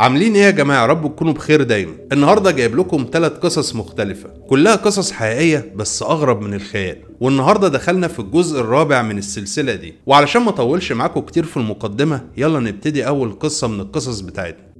عاملين ايه يا جماعه رب تكونوا بخير دايما النهارده جايب لكم ثلاث قصص مختلفه كلها قصص حقيقيه بس اغرب من الخيال والنهارده دخلنا في الجزء الرابع من السلسله دي وعلشان ما اطولش معاكم كتير في المقدمه يلا نبتدي اول قصه من القصص بتاعتنا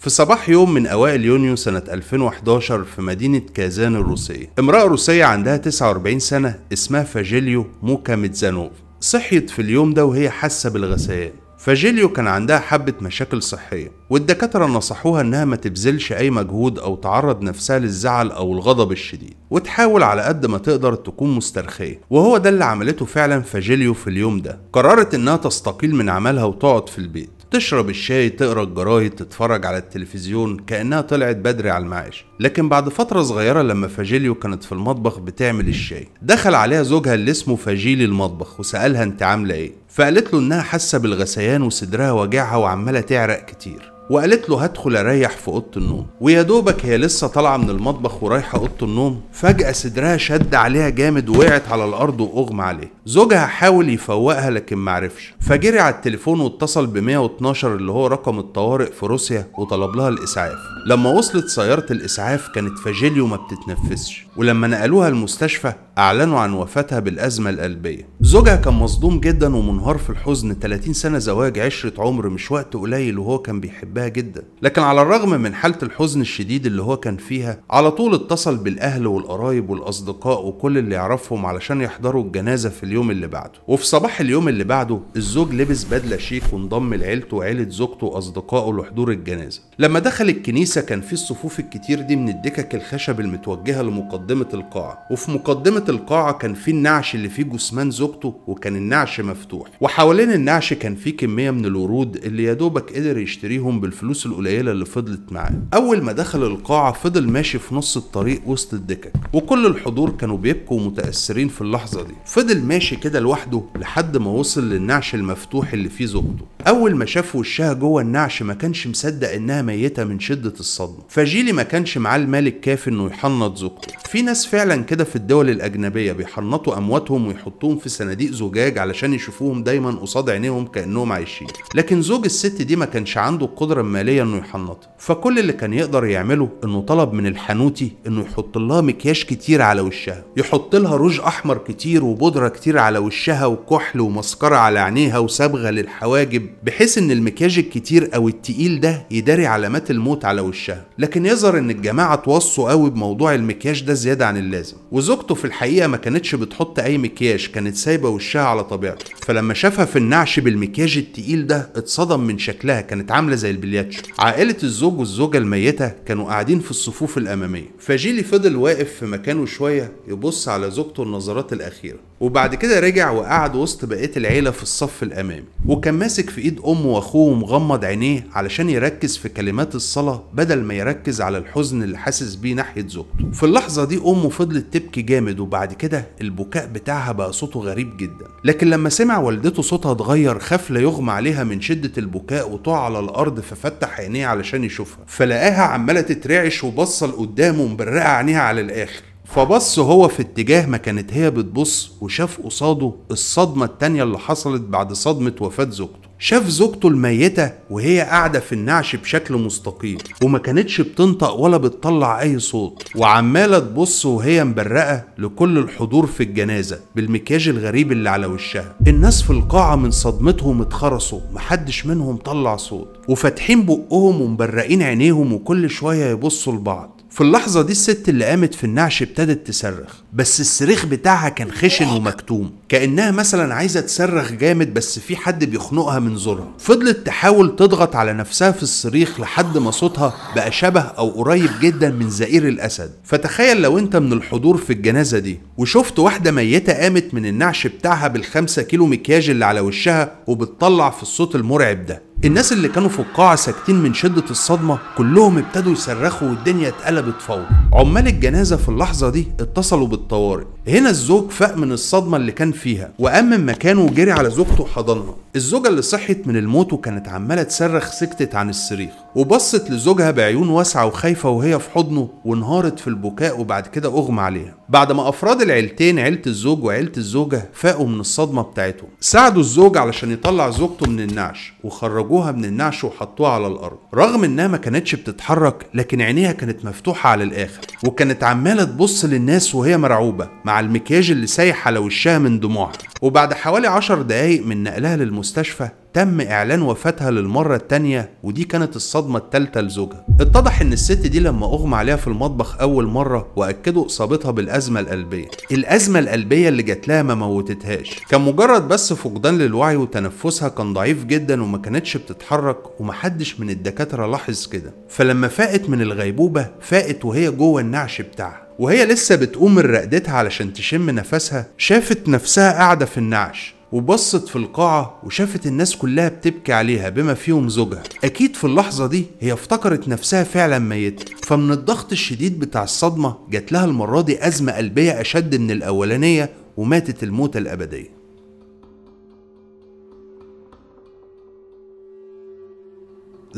في صباح يوم من أوائل يونيو سنة 2011 في مدينة كازان الروسية امرأة روسية عندها 49 سنة اسمها فاجيليو موكا ميتزانوف صحيت في اليوم ده وهي حاسة بالغثيان فاجيليو كان عندها حبة مشاكل صحية والدكاترة نصحوها إنها ما تبذلش أي مجهود أو تعرض نفسها للزعل أو الغضب الشديد وتحاول على قد ما تقدر تكون مسترخية وهو ده اللي عملته فعلا فاجيليو في اليوم ده قررت إنها تستقيل من عملها وتقعد في البيت تشرب الشاي تقرا الجرايد تتفرج على التلفزيون كانها طلعت بدري على المعاش لكن بعد فتره صغيره لما فاجيليو كانت في المطبخ بتعمل الشاي دخل عليها زوجها اللي اسمه فاجيلي المطبخ وسالها انت عامله ايه فقالت له انها حاسه بالغثيان وصدرها واجعها وعماله تعرق كتير وقالت له هدخل اريح في اوضه النوم ويا دوبك هي لسه طالعه من المطبخ ورايحه اوضه النوم فجاه صدرها شد عليها جامد ووقعت على الارض واغمى عليه زوجها حاول يفوقها لكن معرفش فجري على التليفون واتصل ب 112 اللي هو رقم الطوارئ في روسيا وطلب لها الاسعاف لما وصلت سياره الاسعاف كانت فاجيليو ما بتتنفسش ولما نقلوها المستشفى أعلنوا عن وفاتها بالأزمة القلبية زوجها كان مصدوم جدا ومنهار في الحزن 30 سنة زواج عشرة عمر مش وقت قليل وهو كان بيحبها جدا لكن على الرغم من حالة الحزن الشديد اللي هو كان فيها على طول اتصل بالأهل والقرايب والأصدقاء وكل اللي يعرفهم علشان يحضروا الجنازة في اليوم اللي بعده وفي صباح اليوم اللي بعده الزوج لبس بدلة شيك وانضم لعيلته وعيلة زوجته وأصدقائه لحضور الجنازة لما دخل الكنيسة كان في الصفوف الكتير دي من الدكك الخشب المتوجهة لمقدمة القاعة وفي مقدمة القاعة كان في النعش اللي فيه جثمان زوجته وكان النعش مفتوح وحوالين النعش كان في كمية من الورود اللي يا دوبك قدر يشتريهم بالفلوس القليلة اللي فضلت معاه أول ما دخل القاعة فضل ماشي في نص الطريق وسط الدكك وكل الحضور كانوا بيبكوا متأثرين في اللحظة دي فضل ماشي كده لوحده لحد ما وصل للنعش المفتوح اللي فيه زوجته أول ما شاف وشها جوه النعش ما كانش مصدق إنها ميتة من شدة الصدمة فجيلي ما كانش معاه المال الكافي إنه يحنط زوجته في ناس فعلا كده في الدول الأجنبية أجنبية بيحنطوا أمواتهم ويحطوهم في صناديق زجاج علشان يشوفوهم دايما قصاد عينيهم كأنهم عايشين لكن زوج الست دي ما كانش عنده القدرة المالية إنه يحنطها فكل اللي كان يقدر يعمله إنه طلب من الحنوتي إنه يحط لها مكياج كتير على وشها يحط لها روج أحمر كتير وبودرة كتير على وشها وكحل ومسكرة على عينيها وصبغة للحواجب بحيث إن المكياج الكتير أو التقيل ده يداري علامات الموت على وشها لكن يظهر إن الجماعة توصوا قوي بموضوع المكياج ده زيادة عن اللازم وزوجته في الحقيقة الحقيقه ما كانتش بتحط اي مكياج كانت سايبه وشها على طبيعته فلما شافها في النعش بالمكياج التقيل ده اتصدم من شكلها كانت عامله زي البلياتشو عائله الزوج والزوجه الميته كانوا قاعدين في الصفوف الاماميه فجيلي فضل واقف في مكانه شويه يبص على زوجته النظرات الاخيره وبعد كده رجع وقعد وسط بقيه العيله في الصف الامامي وكان ماسك في ايد امه واخوه ومغمض عينيه علشان يركز في كلمات الصلاه بدل ما يركز على الحزن اللي حاسس بيه ناحيه زوجته في اللحظه دي امه فضلت تبكي جامد وبعد كده البكاء بتاعها بقى صوته غريب جدا لكن لما سمع والدته صوتها اتغير خاف لا يغمى عليها من شده البكاء وطوع على الارض ففتح عينيه علشان يشوفها فلقاها عماله تترعش وبصه لقدامه ومبرقه عينيها على الاخر فبص هو في اتجاه ما كانت هي بتبص وشاف قصاده الصدمة التانية اللي حصلت بعد صدمة وفاة زوجته شاف زوجته الميتة وهي قاعدة في النعش بشكل مستقيم وما كانتش بتنطق ولا بتطلع أي صوت وعمالة تبص وهي مبرقة لكل الحضور في الجنازة بالمكياج الغريب اللي على وشها الناس في القاعة من صدمتهم اتخرسوا محدش منهم طلع صوت وفاتحين بقهم ومبرقين عينيهم وكل شوية يبصوا لبعض في اللحظة دي الست اللي قامت في النعش ابتدت تصرخ بس الصريخ بتاعها كان خشن ومكتوم كأنها مثلا عايزة تصرخ جامد بس في حد بيخنقها من زورها فضلت تحاول تضغط على نفسها في الصريخ لحد ما صوتها بقى شبه أو قريب جدا من زئير الأسد فتخيل لو أنت من الحضور في الجنازة دي وشفت واحدة ميتة قامت من النعش بتاعها بالخمسة كيلو مكياج اللي على وشها وبتطلع في الصوت المرعب ده الناس اللي كانوا في القاعة ساكتين من شدة الصدمة كلهم ابتدوا يصرخوا والدنيا اتقلبت فوضى عمال الجنازة في اللحظة دي اتصلوا بالطوارئ هنا الزوج فاق من الصدمة اللي كان فيها وقام من مكانه وجري على زوجته وحضنها الزوجة اللي صحت من الموت وكانت عمالة تصرخ سكتت عن الصريخ وبصت لزوجها بعيون واسعة وخايفة وهي في حضنه وانهارت في البكاء وبعد كده أغمى عليها بعد ما أفراد العيلتين عيلة الزوج وعيلة الزوجة فاقوا من الصدمة بتاعتهم ساعدوا الزوج علشان يطلع زوجته من النعش وخرجوها من النعش وحطوها على الأرض رغم إنها ما كانتش بتتحرك لكن عينيها كانت مفتوحة على الآخر وكانت عمالة تبص للناس وهي مرعوبة مع مع المكياج اللي سايح على وشها من دموعها وبعد حوالي عشر دقايق من نقلها للمستشفى تم إعلان وفاتها للمرة التانية ودي كانت الصدمة التالتة لزوجها اتضح إن الست دي لما أغمى عليها في المطبخ أول مرة وأكدوا إصابتها بالأزمة القلبية الأزمة القلبية اللي جات لها ما موتتهاش كان مجرد بس فقدان للوعي وتنفسها كان ضعيف جدا وما كانتش بتتحرك ومحدش من الدكاترة لاحظ كده فلما فاقت من الغيبوبة فاقت وهي جوه النعش بتاعها وهي لسه بتقوم من رقدتها علشان تشم نفسها شافت نفسها قاعدة في النعش وبصت في القاعة وشافت الناس كلها بتبكي عليها بما فيهم زوجها أكيد في اللحظة دي هي افتكرت نفسها فعلا ميتة فمن الضغط الشديد بتاع الصدمة جات لها المرة دي أزمة قلبية أشد من الأولانية وماتت الموتة الأبدية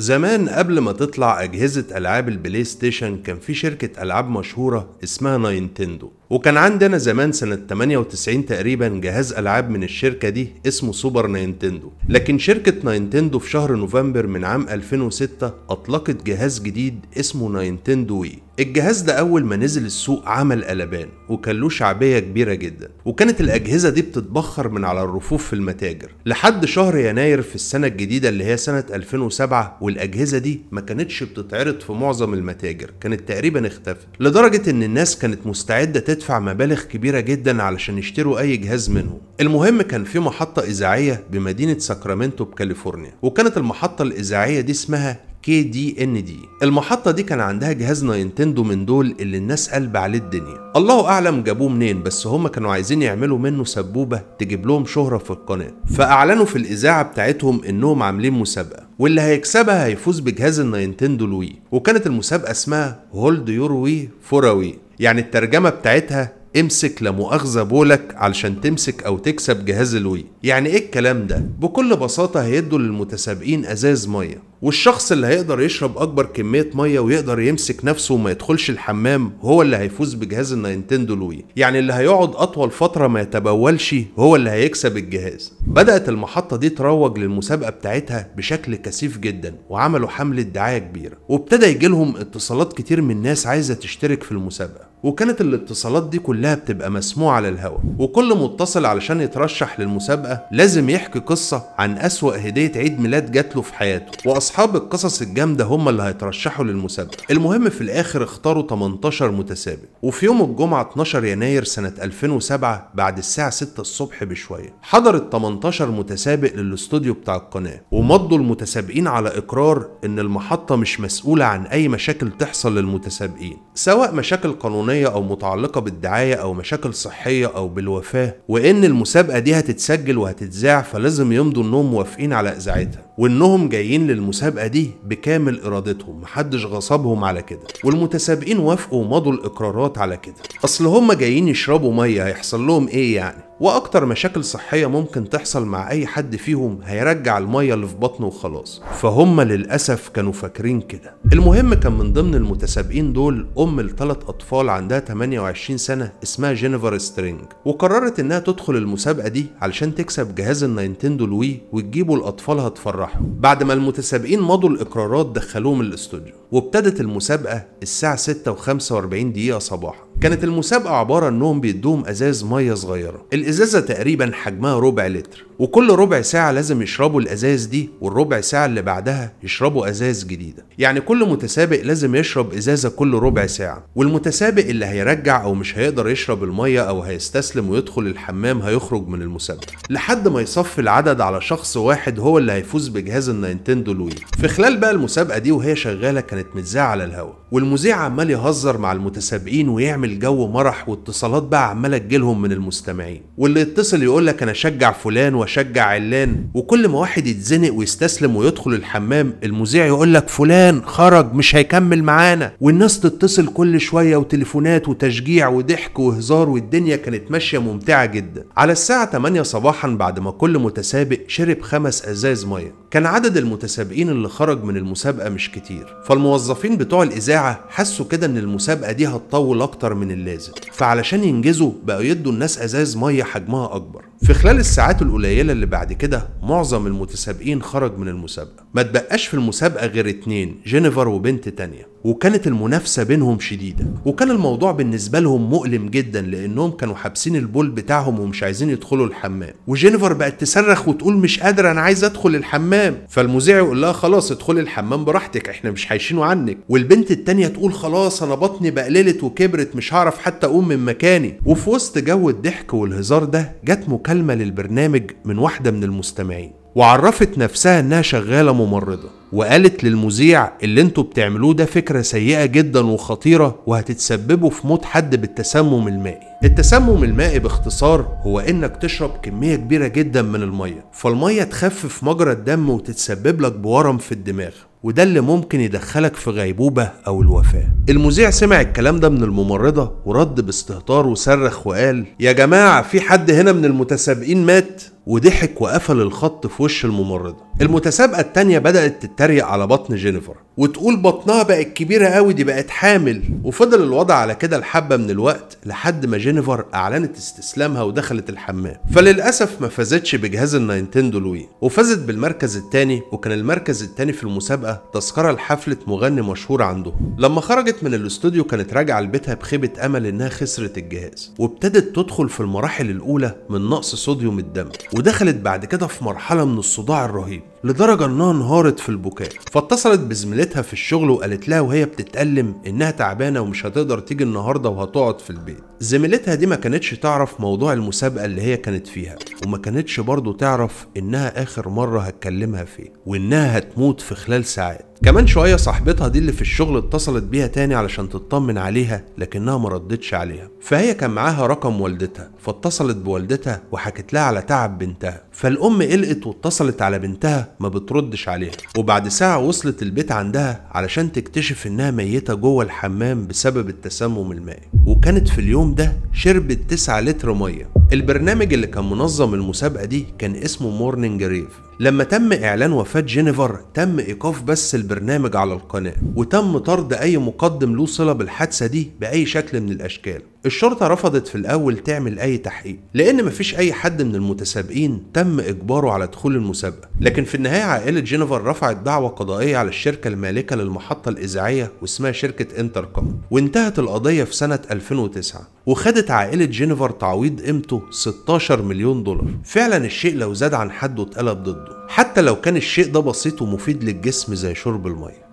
زمان قبل ما تطلع أجهزة ألعاب البلاي ستيشن كان في شركة ألعاب مشهورة اسمها ناينتندو وكان عندي انا زمان سنة 98 تقريبا جهاز العاب من الشركة دي اسمه سوبر نينتندو لكن شركة نينتندو في شهر نوفمبر من عام 2006 اطلقت جهاز جديد اسمه نينتندو وي الجهاز ده اول ما نزل السوق عمل قلبان وكان له شعبيه كبيره جدا وكانت الاجهزه دي بتتبخر من على الرفوف في المتاجر لحد شهر يناير في السنه الجديده اللي هي سنه 2007 والاجهزه دي ما كانتش بتتعرض في معظم المتاجر كانت تقريبا اختفت لدرجه ان الناس كانت مستعده تدفع مبالغ كبيرة جدا علشان يشتروا أي جهاز منهم المهم كان في محطة إذاعية بمدينة ساكرامنتو بكاليفورنيا وكانت المحطة الإذاعية دي اسمها كي دي ان دي المحطة دي كان عندها جهاز نينتندو من دول اللي الناس قلب عليه الدنيا الله اعلم جابوه منين بس هم كانوا عايزين يعملوا منه سبوبة تجيب لهم شهرة في القناة فاعلنوا في الاذاعة بتاعتهم انهم عاملين مسابقة واللي هيكسبها هيفوز بجهاز الناينتندو الوي وكانت المسابقة اسمها هولد يور وي فور وي يعني الترجمة بتاعتها امسك لمؤاخذة بولك علشان تمسك أو تكسب جهاز الوي يعني إيه الكلام ده؟ بكل بساطة هيدوا للمتسابقين أزاز مية والشخص اللي هيقدر يشرب أكبر كمية مية ويقدر يمسك نفسه وما يدخلش الحمام هو اللي هيفوز بجهاز النينتندو الوي يعني اللي هيقعد أطول فترة ما يتبولش هو اللي هيكسب الجهاز بدأت المحطة دي تروج للمسابقة بتاعتها بشكل كثيف جدا وعملوا حملة دعاية كبيرة وابتدى يجيلهم اتصالات كتير من ناس عايزة تشترك في المسابقة وكانت الاتصالات دي كلها بتبقى مسموعة على الهواء وكل متصل علشان يترشح للمسابقة لازم يحكي قصة عن أسوأ هدية عيد ميلاد جات له في حياته وأصحاب القصص الجامدة هم اللي هيترشحوا للمسابقة المهم في الآخر اختاروا 18 متسابق وفي يوم الجمعة 12 يناير سنة 2007 بعد الساعة 6 الصبح بشوية حضر ال 18 متسابق للاستوديو بتاع القناة ومضوا المتسابقين على إقرار إن المحطة مش مسؤولة عن أي مشاكل تحصل للمتسابقين سواء مشاكل قانونية قانونية أو متعلقة بالدعاية أو مشاكل صحية أو بالوفاة وإن المسابقة دي هتتسجل وهتتذاع فلازم يمضوا إنهم موافقين على إذاعتها وإنهم جايين للمسابقة دي بكامل إرادتهم محدش غصبهم على كده والمتسابقين وافقوا ومضوا الإقرارات على كده أصل هما جايين يشربوا مية هيحصل لهم إيه يعني واكتر مشاكل صحيه ممكن تحصل مع اي حد فيهم هيرجع الميه اللي في بطنه وخلاص فهم للاسف كانوا فاكرين كده المهم كان من ضمن المتسابقين دول ام لثلاث اطفال عندها 28 سنه اسمها جينيفر سترينج وقررت انها تدخل المسابقه دي علشان تكسب جهاز النينتندو الوي وتجيبه لاطفالها تفرحهم بعد ما المتسابقين مضوا الاقرارات دخلوهم الاستوديو وابتدت المسابقه الساعه 6 و45 دقيقه صباحا كانت المسابقة عبارة انهم بيدوهم ازاز مية صغيرة الازازة تقريبا حجمها ربع لتر وكل ربع ساعة لازم يشربوا الأزاز دي والربع ساعة اللي بعدها يشربوا أزاز جديدة يعني كل متسابق لازم يشرب إزازة كل ربع ساعة والمتسابق اللي هيرجع أو مش هيقدر يشرب المية أو هيستسلم ويدخل الحمام هيخرج من المسابقة لحد ما يصفي العدد على شخص واحد هو اللي هيفوز بجهاز النينتندو لوي في خلال بقى المسابقة دي وهي شغالة كانت متذاعة على الهوا والمذيع عمال يهزر مع المتسابقين ويعمل جو مرح واتصالات بقى عمالة تجيلهم من المستمعين واللي يتصل يقول لك أنا أشجع فلان واشجع علان وكل ما واحد يتزنق ويستسلم ويدخل الحمام المذيع يقول لك فلان خرج مش هيكمل معانا والناس تتصل كل شويه وتليفونات وتشجيع وضحك وهزار والدنيا كانت ماشيه ممتعه جدا على الساعه 8 صباحا بعد ما كل متسابق شرب خمس ازاز ميه كان عدد المتسابقين اللي خرج من المسابقه مش كتير فالموظفين بتوع الاذاعه حسوا كده ان المسابقه دي هتطول اكتر من اللازم فعلشان ينجزوا بقوا يدوا الناس ازاز ميه حجمها اكبر في خلال الساعات القليلة اللي بعد كده معظم المتسابقين خرج من المسابقة ما تبقاش في المسابقة غير اتنين جينيفر وبنت تانية وكانت المنافسة بينهم شديدة وكان الموضوع بالنسبة لهم مؤلم جدا لأنهم كانوا حابسين البول بتاعهم ومش عايزين يدخلوا الحمام وجينيفر بقت تصرخ وتقول مش قادرة أنا عايز أدخل الحمام فالمذيع يقول لها خلاص ادخلي الحمام براحتك احنا مش هيشينوا عنك والبنت التانية تقول خلاص أنا بطني بقللت وكبرت مش هعرف حتى أقوم من مكاني وفي وسط جو الضحك والهزار ده جت مكالمة للبرنامج من واحدة من المستمعين وعرفت نفسها إنها شغالة ممرضة وقالت للمذيع اللي انتوا بتعملوه ده فكرة سيئة جدا وخطيرة وهتتسببوا في موت حد بالتسمم المائي التسمم المائي باختصار هو انك تشرب كمية كبيرة جدا من المية فالمية تخفف مجرى الدم وتتسبب لك بورم في الدماغ وده اللي ممكن يدخلك في غيبوبة أو الوفاة المذيع سمع الكلام ده من الممرضة ورد باستهتار وصرخ وقال يا جماعة في حد هنا من المتسابقين مات وضحك وقفل الخط في وش الممرضة المتسابقة التانية بدأت تتريق على بطن جينيفر وتقول بطنها بقت كبيرة قوي دي بقت حامل وفضل الوضع على كده لحبة من الوقت لحد ما جينيفر أعلنت استسلامها ودخلت الحمام فللأسف ما فازتش بجهاز الناينتندو لوي وفازت بالمركز التاني وكان المركز التاني في المسابقة تذكرة لحفلة مغني مشهور عنده لما خرجت من الاستوديو كانت راجعة لبيتها بخيبة أمل إنها خسرت الجهاز وابتدت تدخل في المراحل الأولى من نقص صوديوم الدم ودخلت بعد كده في مرحلة من الصداع الرهيب لدرجة إنها انهارت في البكاء فاتصلت بزميلتها في الشغل وقالت لها وهي بتتألم إنها تعبانة ومش هتقدر تيجي النهاردة وهتقعد في البيت زميلتها دي ما كانتش تعرف موضوع المسابقة اللي هي كانت فيها وما كانتش برضه تعرف إنها آخر مرة هتكلمها فيه وإنها هتموت في خلال ساعات كمان شوية صاحبتها دي اللي في الشغل اتصلت بيها تاني علشان تطمن عليها لكنها ما ردتش عليها فهي كان معاها رقم والدتها فاتصلت بوالدتها وحكت لها على تعب بنتها فالأم قلقت واتصلت على بنتها ما بتردش عليها وبعد ساعة وصلت البيت عندها علشان تكتشف إنها ميتة جوه الحمام بسبب التسمم المائي وكانت في اليوم ده شربت 9 لتر مية البرنامج اللي كان منظم المسابقة دي كان اسمه مورنينج ريف لما تم إعلان وفاة جينيفر تم إيقاف بث البرنامج على القناة وتم طرد أي مقدم له صلة بالحادثة دي بأي شكل من الأشكال الشرطة رفضت في الأول تعمل أي تحقيق لأن مفيش أي حد من المتسابقين تم إجباره على دخول المسابقة لكن في النهاية عائلة جينيفر رفعت دعوة قضائية على الشركة المالكة للمحطة الإذاعية واسمها شركة انتركم وانتهت القضية في سنة 2009 وخدت عائلة جينيفر تعويض قيمته 16 مليون دولار فعلا الشيء لو زاد عن حده اتقلب ضده حتى لو كان الشيء ده بسيط ومفيد للجسم زي شرب المية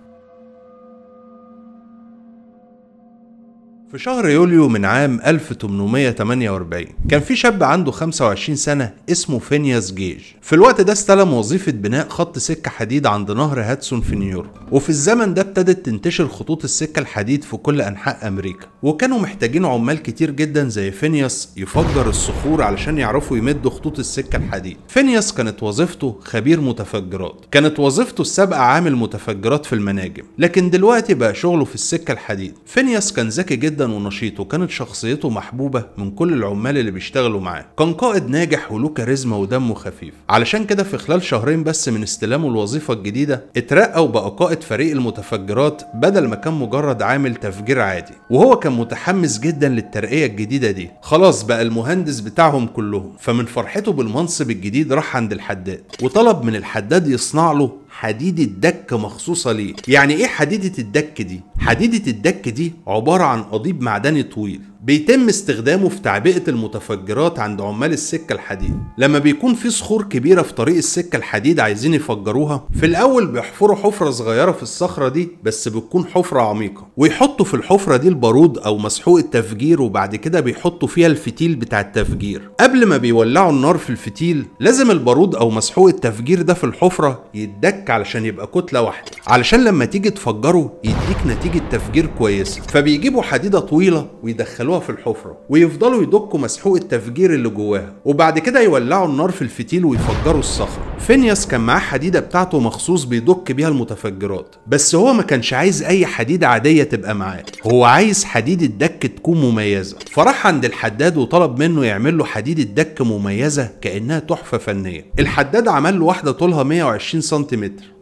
في شهر يوليو من عام 1848 كان في شاب عنده 25 سنة اسمه فينياس جيج في الوقت ده استلم وظيفة بناء خط سكة حديد عند نهر هاتسون في نيويورك وفي الزمن ده ابتدت تنتشر خطوط السكة الحديد في كل أنحاء أمريكا وكانوا محتاجين عمال كتير جدا زي فينياس يفجر الصخور علشان يعرفوا يمدوا خطوط السكة الحديد فينياس كانت وظيفته خبير متفجرات كانت وظيفته السابقة عامل متفجرات في المناجم لكن دلوقتي بقى شغله في السكة الحديد فينياس كان ذكي جدا جدا ونشيط وكانت شخصيته محبوبة من كل العمال اللي بيشتغلوا معاه كان قائد ناجح وله كاريزما ودمه خفيف علشان كده في خلال شهرين بس من استلامه الوظيفة الجديدة اترقى وبقى قائد فريق المتفجرات بدل ما كان مجرد عامل تفجير عادي وهو كان متحمس جدا للترقية الجديدة دي خلاص بقى المهندس بتاعهم كلهم فمن فرحته بالمنصب الجديد راح عند الحداد وطلب من الحداد يصنع له حديدة الدك مخصوصة ليه يعني ايه حديدة الدك دي؟ حديدة الدك دي عبارة عن قضيب معدني طويل بيتم استخدامه في تعبئة المتفجرات عند عمال السكة الحديد لما بيكون في صخور كبيرة في طريق السكة الحديد عايزين يفجروها في الأول بيحفروا حفرة صغيرة في الصخرة دي بس بتكون حفرة عميقة ويحطوا في الحفرة دي البارود أو مسحوق التفجير وبعد كده بيحطوا فيها الفتيل بتاع التفجير قبل ما بيولعوا النار في الفتيل لازم البارود أو مسحوق التفجير ده في الحفرة يتدك علشان يبقى كتلة واحدة علشان لما تيجي تفجره يديك نتيجة تفجير كويسة فبيجيبوا حديدة طويلة ويدخلوها يدخلوها في الحفره ويفضلوا يدقوا مسحوق التفجير اللي جواها وبعد كده يولعوا النار في الفتيل ويفجروا الصخره فينياس كان معاه حديده بتاعته مخصوص بيدق بيها المتفجرات بس هو ما كانش عايز اي حديده عاديه تبقى معاه هو عايز حديد الدك تكون مميزه فراح عند الحداد وطلب منه يعمل له حديد الدك مميزه كانها تحفه فنيه الحداد عمل له واحده طولها 120 سم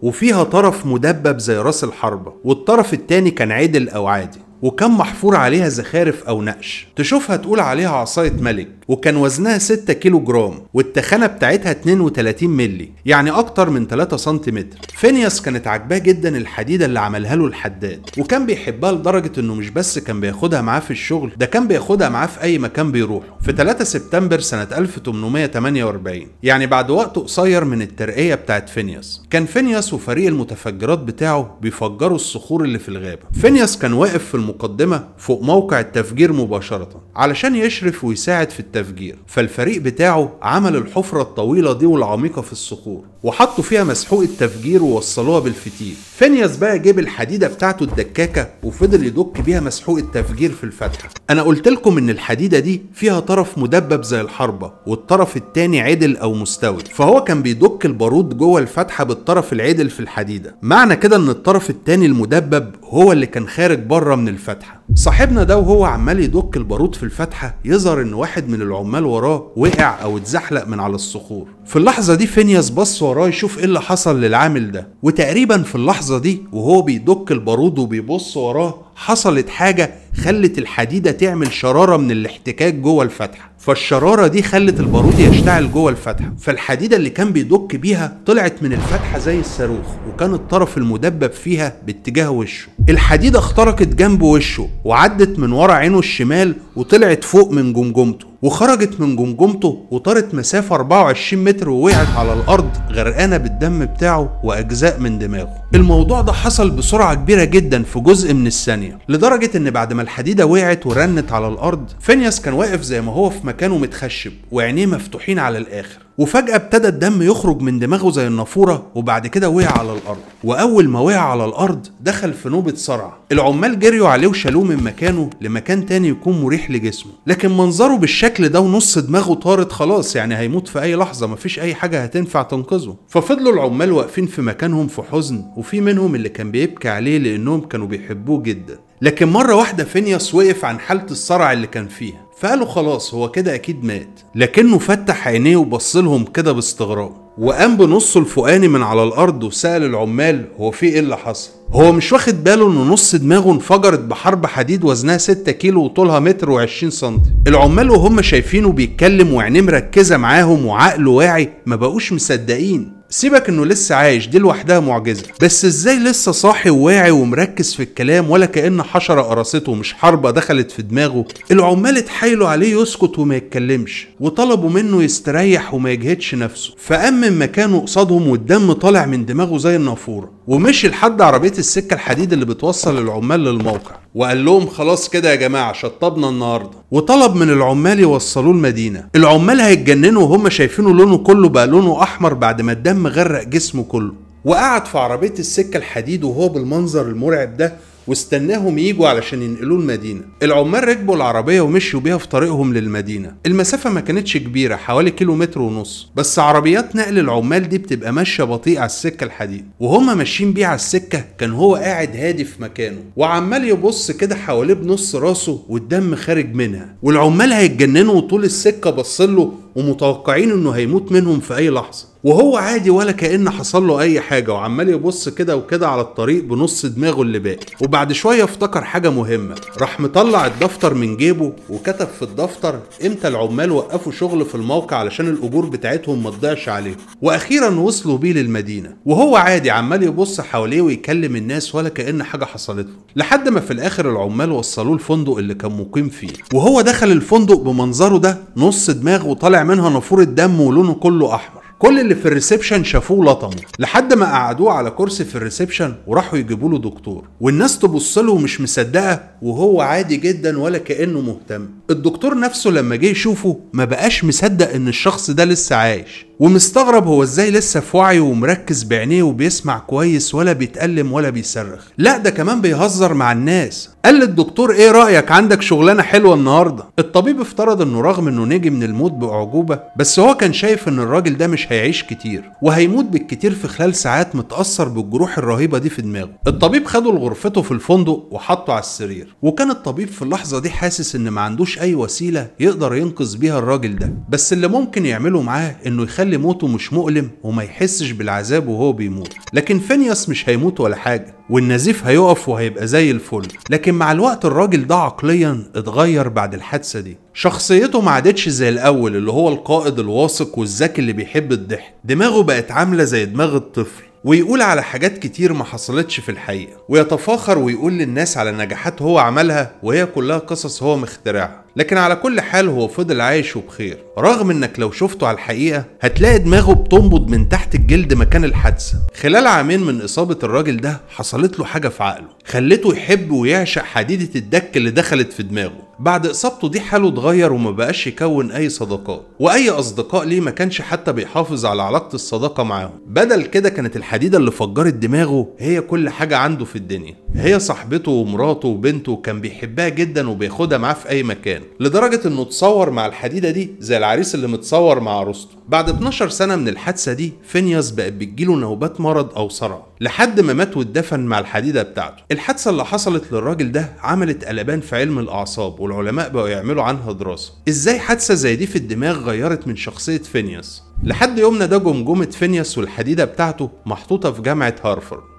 وفيها طرف مدبب زي راس الحربه والطرف الثاني كان عدل او عادي وكان محفور عليها زخارف أو نقش تشوفها تقول عليها عصاية ملك وكان وزنها 6 كيلو جرام والتخانة بتاعتها 32 ملي يعني أكتر من 3 سنتيمتر فينياس كانت عاجباه جدا الحديدة اللي عملها له الحداد وكان بيحبها لدرجة إنه مش بس كان بياخدها معاه في الشغل ده كان بياخدها معاه في أي مكان بيروحه في 3 سبتمبر سنة 1848 يعني بعد وقت قصير من الترقية بتاعت فينياس كان فينياس وفريق المتفجرات بتاعه بيفجروا الصخور اللي في الغابة فينياس كان واقف في المقدمة فوق موقع التفجير مباشرة علشان يشرف ويساعد في التفجير التفجير فالفريق بتاعه عمل الحفرة الطويلة دي والعميقة في الصخور وحطوا فيها مسحوق التفجير ووصلوها بالفتيل فينياس بقى جاب الحديدة بتاعته الدكاكة وفضل يدك بيها مسحوق التفجير في الفتحة أنا قلت لكم إن الحديدة دي فيها طرف مدبب زي الحربة والطرف التاني عدل أو مستوي فهو كان بيدك البارود جوه الفتحة بالطرف العدل في الحديدة معنى كده إن الطرف التاني المدبب هو اللي كان خارج بره من الفتحة صاحبنا ده وهو عمال يدك البارود في الفتحة يظهر إن واحد من العمال وراه وقع أو اتزحلق من على الصخور في اللحظة دي فينياس بص وراه يشوف ايه اللي حصل للعامل ده وتقريبا في اللحظة دي وهو بيدك البارود وبيبص وراه حصلت حاجة خلت الحديدة تعمل شرارة من الاحتكاك جوه الفتحة فالشرارة دي خلت البارود يشتعل جوه الفتحة فالحديدة اللي كان بيدك بيها طلعت من الفتحة زي الصاروخ وكان الطرف المدبب فيها باتجاه وشه الحديدة اخترقت جنب وشه وعدت من ورا عينه الشمال وطلعت فوق من جمجمته وخرجت من جمجمته وطارت مسافة 24 متر ووقعت على الأرض غرقانة بالدم بتاعه وأجزاء من دماغه الموضوع ده حصل بسرعة كبيرة جدا في جزء من الثانية لدرجة إن بعد ما الحديدة وقعت ورنت على الأرض فينياس كان واقف زي ما هو في مكانه متخشب وعينيه مفتوحين على الاخر وفجأة ابتدى الدم يخرج من دماغه زي النافورة وبعد كده وقع على الأرض وأول ما وقع على الأرض دخل في نوبة صرع العمال جريوا عليه وشالوه من مكانه لمكان تاني يكون مريح لجسمه لكن منظره بالشكل ده ونص دماغه طارت خلاص يعني هيموت في أي لحظة مفيش أي حاجة هتنفع تنقذه ففضلوا العمال واقفين في مكانهم في حزن وفي منهم اللي كان بيبكي عليه لأنهم كانوا بيحبوه جدا لكن مرة واحدة فينياس وقف عن حالة الصرع اللي كان فيها فقالوا خلاص هو كده اكيد مات لكنه فتح عينيه وبص لهم كده باستغراب وقام بنصه الفوقاني من على الارض وسال العمال هو في ايه اللي حصل هو مش واخد باله ان نص دماغه انفجرت بحرب حديد وزنها 6 كيلو وطولها متر و20 سم العمال وهم شايفينه بيتكلم وعينيه مركزه معاهم وعقله واعي ما بقوش مصدقين سيبك انه لسه عايش دي لوحدها معجزه بس ازاي لسه صاحي وواعي ومركز في الكلام ولا كان حشره قرصته مش حربه دخلت في دماغه العمال اتحايلوا عليه يسكت وما يتكلمش وطلبوا منه يستريح وما يجهدش نفسه فامن مكانه قصادهم والدم طالع من دماغه زي النافوره ومشي لحد عربية السكة الحديد اللي بتوصل العمال للموقع وقال لهم خلاص كده يا جماعة شطبنا النهاردة وطلب من العمال يوصلوه المدينة العمال هيتجننوا وهم شايفينه لونه كله بقى لونه أحمر بعد ما الدم غرق جسمه كله وقعد في عربية السكة الحديد وهو بالمنظر المرعب ده واستناهم يجوا علشان ينقلوه المدينه العمال ركبوا العربيه ومشوا بيها في طريقهم للمدينه المسافه ما كانتش كبيره حوالي كيلو متر ونص بس عربيات نقل العمال دي بتبقى ماشيه بطيء على السكه الحديد وهما ماشيين بيه على السكه كان هو قاعد هادي في مكانه وعمال يبص كده حواليه بنص راسه والدم خارج منها والعمال هيتجننوا طول السكه بصله ومتوقعين انه هيموت منهم في اي لحظه وهو عادي ولا كأن حصل له أي حاجة وعمال يبص كده وكده على الطريق بنص دماغه اللي باقي وبعد شوية افتكر حاجة مهمة راح مطلع الدفتر من جيبه وكتب في الدفتر امتى العمال وقفوا شغل في الموقع علشان الأجور بتاعتهم ما تضيعش عليهم وأخيرا وصلوا بيه للمدينة وهو عادي عمال يبص حواليه ويكلم الناس ولا كأن حاجة حصلت له لحد ما في الآخر العمال وصلوه الفندق اللي كان مقيم فيه وهو دخل الفندق بمنظره ده نص دماغه طالع منها نافورة دم ولونه كله أحمر كل اللي في الريسبشن شافوه لطمه لحد ما قعدوه على كرسي في الريسبشن وراحوا يجيبوا له دكتور والناس تبص له مش مصدقه وهو عادي جدا ولا كانه مهتم الدكتور نفسه لما جه يشوفه ما بقاش مصدق ان الشخص ده لسه عايش ومستغرب هو ازاي لسه في وعيه ومركز بعينيه وبيسمع كويس ولا بيتألم ولا بيصرخ لا ده كمان بيهزر مع الناس قال للدكتور ايه رأيك عندك شغلانة حلوة النهاردة الطبيب افترض انه رغم انه نجي من الموت بأعجوبة بس هو كان شايف ان الراجل ده مش هيعيش كتير وهيموت بالكتير في خلال ساعات متأثر بالجروح الرهيبة دي في دماغه الطبيب خده لغرفته في الفندق وحطه على السرير وكان الطبيب في اللحظة دي حاسس ان ما عندوش اي وسيلة يقدر ينقذ بيها الراجل ده بس اللي ممكن يعمله معاه انه يخلي يخلي موته مش مؤلم وما يحسش بالعذاب وهو بيموت لكن فينياس مش هيموت ولا حاجه والنزيف هيقف وهيبقى زي الفل لكن مع الوقت الراجل ده عقليا اتغير بعد الحادثه دي شخصيته ما عادتش زي الاول اللي هو القائد الواثق والذكي اللي بيحب الضحك دماغه بقت عامله زي دماغ الطفل ويقول على حاجات كتير ما حصلتش في الحقيقة ويتفاخر ويقول للناس على نجاحات هو عملها وهي كلها قصص هو مخترعها لكن على كل حال هو فضل عايش وبخير رغم انك لو شفته على الحقيقة هتلاقي دماغه بتنبض من تحت الجلد مكان الحادثة خلال عامين من اصابة الراجل ده حصلت له حاجة في عقله خلته يحب ويعشق حديدة الدك اللي دخلت في دماغه بعد اصابته دي حاله اتغير وما بقاش يكون اي صداقات واي اصدقاء ليه ما كانش حتى بيحافظ على علاقه الصداقه معاهم بدل كده كانت الحديده اللي فجرت دماغه هي كل حاجه عنده في الدنيا هي صاحبته ومراته وبنته كان بيحبها جدا وبياخدها معاه في اي مكان لدرجه انه اتصور مع الحديده دي زي العريس اللي متصور مع عروسته بعد 12 سنه من الحادثه دي فينياس بقت بتجيله نوبات مرض او صرع لحد ما مات واتدفن مع الحديده بتاعته الحادثه اللي حصلت للراجل ده عملت قلبان في علم الاعصاب والعلماء بقوا يعملوا عنها دراسه ازاي حادثه زي دي في الدماغ غيرت من شخصيه فينياس لحد يومنا ده جمجمه فينياس والحديده بتاعته محطوطه في جامعه هارفرد.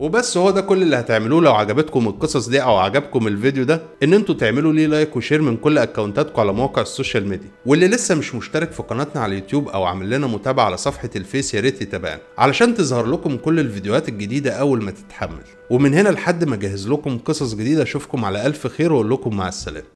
وبس هو ده كل اللي هتعملوه لو عجبتكم القصص دي او عجبكم الفيديو ده ان انتوا تعملوا ليه لايك وشير من كل اكونتاتكم على مواقع السوشيال ميديا واللي لسه مش مشترك في قناتنا على اليوتيوب او عامل لنا متابعه على صفحه الفيس يا ريت يتابعنا علشان تظهر لكم كل الفيديوهات الجديده اول ما تتحمل ومن هنا لحد ما اجهز لكم قصص جديده اشوفكم على الف خير واقول لكم مع السلامه